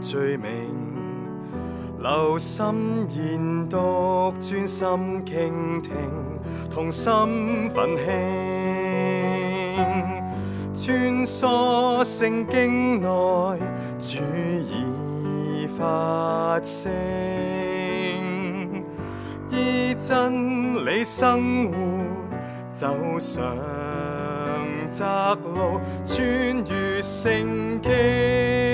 罪名留心研读，专心倾听，同心奋兴，穿梭圣经内，主已发声，依真理生活，走上窄路，穿越圣经。